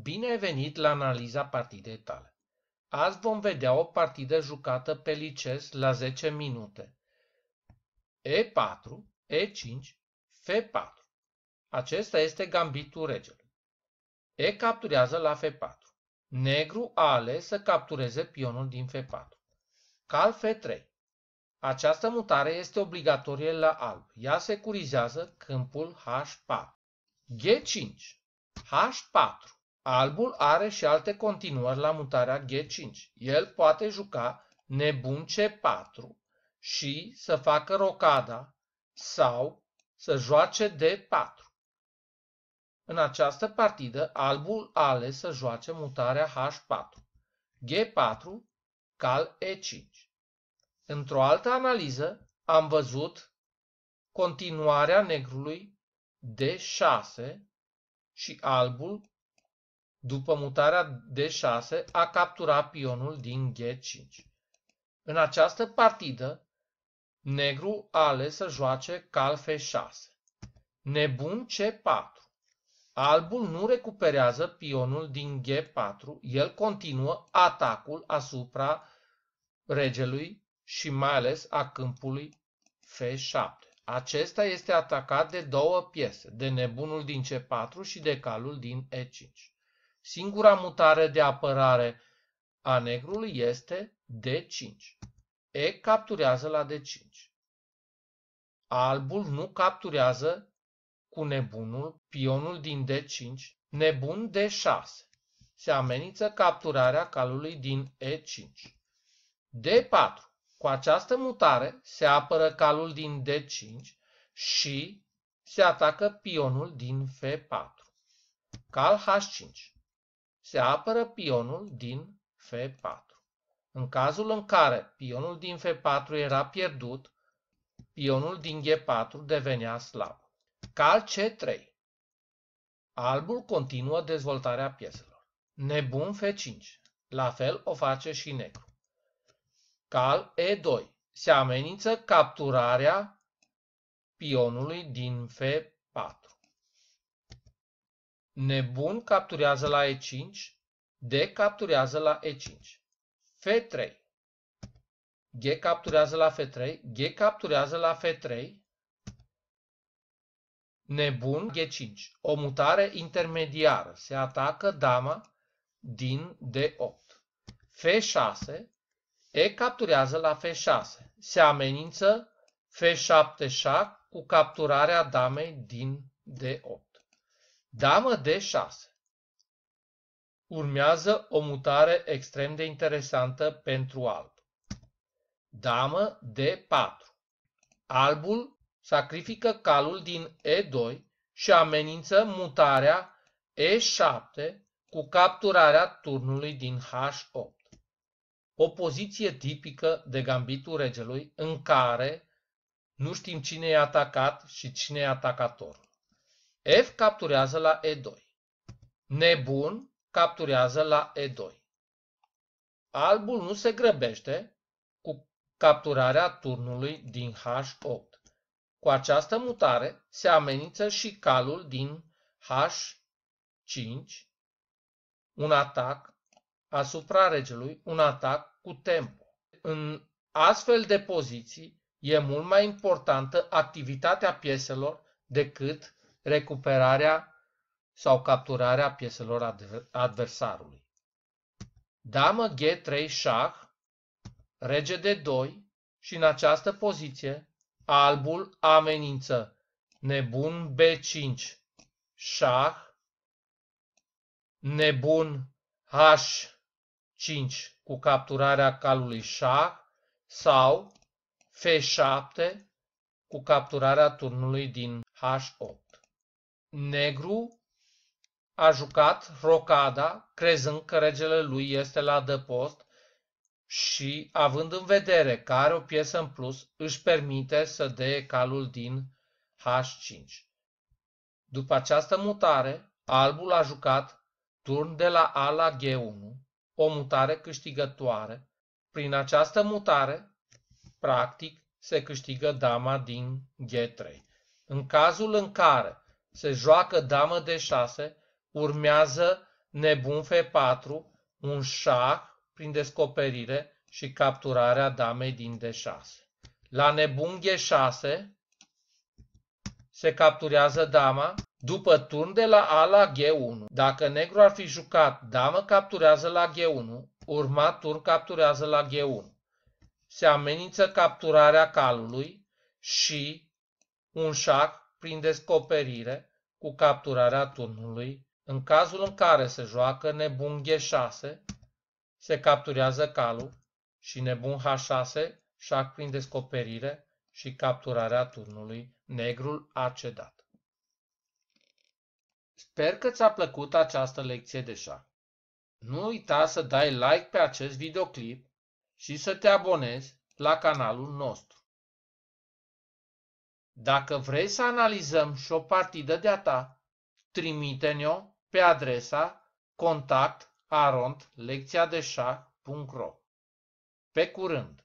Bine ai venit la analiza partidei tale. Azi vom vedea o partidă jucată pe lices la 10 minute. E4, E5, F4. Acesta este gambitul regelui. E capturează la F4. Negru a ales să captureze pionul din F4. Cal F3. Această mutare este obligatorie la alb. Ea securizează câmpul H4. G5. H4. Albul are și alte continuări la mutarea G5. El poate juca nebun C4 și să facă rocada sau să joace D4. În această partidă, albul a ales să joace mutarea H4, G4, cal E5. Într-o altă analiză, am văzut continuarea negrului D6 și albul după mutarea D6, a capturat pionul din G5. În această partidă, negru a ales să joace cal F6. Nebun C4. Albul nu recuperează pionul din G4, el continuă atacul asupra regelui și mai ales a câmpului F7. Acesta este atacat de două piese, de nebunul din C4 și de calul din E5. Singura mutare de apărare a negrului este D5. E capturează la D5. Albul nu capturează cu nebunul pionul din D5, nebun D6. Se amenință capturarea calului din E5. D4. Cu această mutare se apără calul din D5 și se atacă pionul din F4. Cal H5 se apără pionul din F4. În cazul în care pionul din F4 era pierdut, pionul din G4 devenea slab. Cal C3. Albul continuă dezvoltarea pieselor. Nebun F5. La fel o face și negru. Cal E2. Se amenință capturarea pionului din F4. Nebun capturează la E5, D capturează la E5. F3. G capturează la F3, G capturează la F3. Nebun G5. O mutare intermediară. Se atacă dama din D8. F6. E capturează la F6. Se amenință F7 șac cu capturarea damei din D8. Damă de 6 Urmează o mutare extrem de interesantă pentru alb. Damă de 4 Albul sacrifică calul din E2 și amenință mutarea E7 cu capturarea turnului din H8. O poziție tipică de gambitul regelui în care nu știm cine e atacat și cine e atacator. F capturează la E2. Nebun capturează la E2. Albul nu se grăbește cu capturarea turnului din H8. Cu această mutare se amenință și calul din H5, un atac asupra regelui, un atac cu tempo. În astfel de poziții e mult mai importantă activitatea pieselor decât recuperarea sau capturarea pieselor adversarului. Damă G3 șah, rege d 2 și în această poziție albul amenință nebun B5 șah, nebun H5 cu capturarea calului șah sau F7 cu capturarea turnului din H8. Negru a jucat rocada, crezând că regele lui este la adăpost și, având în vedere că are o piesă în plus, își permite să dee calul din H5. După această mutare, albul a jucat turn de la A la G1, o mutare câștigătoare. Prin această mutare, practic, se câștigă dama din G3. În cazul în care se joacă damă de 6, urmează nebun F4, un șah prin descoperire și capturarea damei din D6. La nebun G6 se capturează dama după turn de la A la G1. Dacă negru ar fi jucat damă capturează la G1, urma turn capturează la G1. Se amenință capturarea calului și un șac prin descoperire cu capturarea turnului, în cazul în care se joacă nebun G6, se capturează calul și nebun H6, șac prin descoperire și capturarea turnului, negrul a cedat. Sper că ți-a plăcut această lecție de șac. Nu uita să dai like pe acest videoclip și să te abonezi la canalul nostru. Dacă vrei să analizăm și o partidă de-a ta, trimite-ne-o pe adresa contact Pe curând!